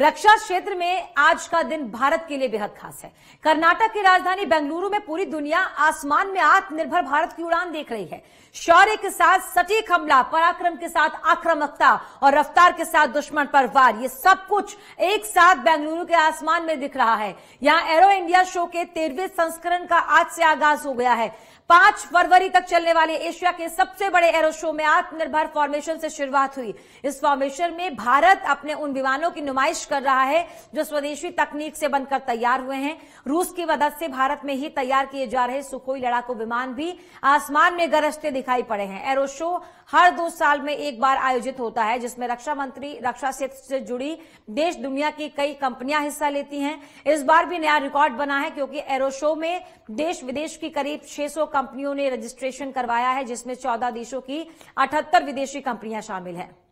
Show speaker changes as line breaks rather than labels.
रक्षा क्षेत्र में आज का दिन भारत के लिए बेहद खास है कर्नाटक की राजधानी बेंगलुरु में पूरी दुनिया आसमान में आत्मनिर्भर भारत की उड़ान देख रही है शौर्य के साथ सटीक हमला पराक्रम के साथ आक्रामकता और रफ्तार के साथ दुश्मन पर वार ये सब कुछ एक साथ बेंगलुरु के आसमान में दिख रहा है यहाँ एरो इंडिया शो के तेरहवें संस्करण का आज से आगाज हो गया है पांच फरवरी तक चलने वाले एशिया के सबसे बड़े एरो शो में आत्मनिर्भर फॉर्मेशन से शुरुआत हुई इस फॉर्मेशन में भारत अपने उन विमानों की नुमाइश कर रहा है जो स्वदेशी तकनीक से बनकर तैयार हुए हैं रूस की मदद से भारत में ही तैयार किए जा रहे सुखोई लड़ाकू विमान भी आसमान में गरजते दिखाई पड़े हैं एरो शो हर दो साल में एक बार आयोजित होता है जिसमें रक्षा मंत्री रक्षा क्षेत्र से जुड़ी देश दुनिया की कई कंपनियां हिस्सा लेती हैं इस बार भी नया रिकॉर्ड बना है क्योंकि एरो शो में देश विदेश की करीब 600 कंपनियों ने रजिस्ट्रेशन करवाया है जिसमें 14 देशों की 78 विदेशी कंपनियां शामिल हैं